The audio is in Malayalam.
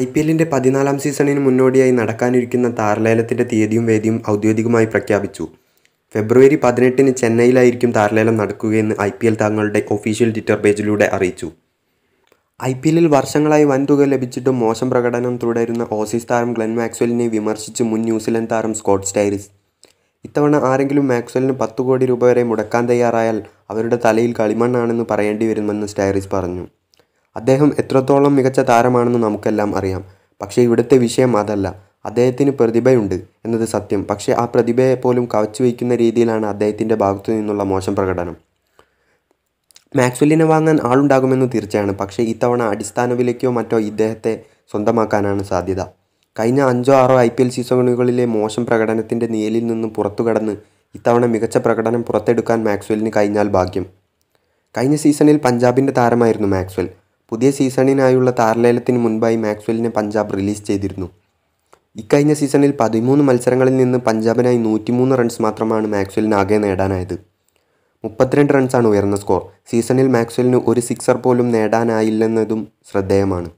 ഐ പി എല്ലിൻ്റെ പതിനാലാം സീസണിന് മുന്നോടിയായി നടക്കാനിരിക്കുന്ന താരലേലത്തിൻ്റെ തീയതിയും വേദിയും ഔദ്യോഗികമായി പ്രഖ്യാപിച്ചു ഫെബ്രുവരി പതിനെട്ടിന് ചെന്നൈയിലായിരിക്കും താരലേലം നടക്കുകയെന്ന് ഐ പി എൽ താങ്കളുടെ ഒഫീഷ്യൽ ട്വിറ്റർ പേജിലൂടെ അറിയിച്ചു ഐ പി എല്ലിൽ വർഷങ്ങളായി വൻതുക ലഭിച്ചിട്ടും മോശം പ്രകടനം തുടരുന്ന ഓസീസ് താരം ഗ്ലെൻ മാക്സ്വെലിനെ വിമർശിച്ച് മുൻ ന്യൂസിലൻഡ് താരം സ്കോട്ട് സ്റ്റൈറിസ് ഇത്തവണ ആരെങ്കിലും മാക്സ്വെലിന് പത്ത് കോടി രൂപ വരെ മുടക്കാൻ തയ്യാറായാൽ അവരുടെ തലയിൽ കളിമണ്ണാണെന്ന് പറയേണ്ടി വരുമെന്ന് സ്റ്റൈറിസ് പറഞ്ഞു അദ്ദേഹം എത്രത്തോളം മികച്ച താരമാണെന്ന് നമുക്കെല്ലാം അറിയാം പക്ഷേ ഇവിടുത്തെ വിഷയം അതല്ല അദ്ദേഹത്തിന് പ്രതിഭയുണ്ട് എന്നത് സത്യം പക്ഷേ ആ പ്രതിഭയെ പോലും കവച്ചു വയ്ക്കുന്ന രീതിയിലാണ് അദ്ദേഹത്തിൻ്റെ ഭാഗത്തു നിന്നുള്ള മോശം പ്രകടനം മാക്സ്വെല്ലിനെ വാങ്ങാൻ ആളുണ്ടാകുമെന്ന് തീർച്ചയാണ് പക്ഷേ ഇത്തവണ അടിസ്ഥാന വിലയ്ക്കോ മറ്റോ ഇദ്ദേഹത്തെ സ്വന്തമാക്കാനാണ് സാധ്യത കഴിഞ്ഞ അഞ്ചോ ആറോ ഐ പി എൽ സീസണുകളിലെ മോശം പ്രകടനത്തിൻ്റെ നിയലിൽ നിന്നും പുറത്തു കടന്ന് ഇത്തവണ മികച്ച പ്രകടനം പുറത്തെടുക്കാൻ മാക്സ്വെല്ലിന് കഴിഞ്ഞാൽ ഭാഗ്യം കഴിഞ്ഞ സീസണിൽ പഞ്ചാബിൻ്റെ താരമായിരുന്നു മാക്സ്വെൽ പുതിയ സീസണിനായുള്ള താരലേലത്തിന് മുൻപായി മാക്സ്വെല്ലിനെ പഞ്ചാബ് റിലീസ് ചെയ്തിരുന്നു ഇക്കഴിഞ്ഞ സീസണിൽ പതിമൂന്ന് മത്സരങ്ങളിൽ നിന്ന് പഞ്ചാബിനായി നൂറ്റിമൂന്ന് റൺസ് മാത്രമാണ് മാക്സ്വെല്ലിന് ആകെ നേടാനായത് മുപ്പത്തിരണ്ട് റൺസാണ് ഉയർന്ന സ്കോർ സീസണിൽ മാക്സ്വെല്ലിന് ഒരു സിക്സർ പോലും നേടാനായില്ലെന്നതും ശ്രദ്ധേയമാണ്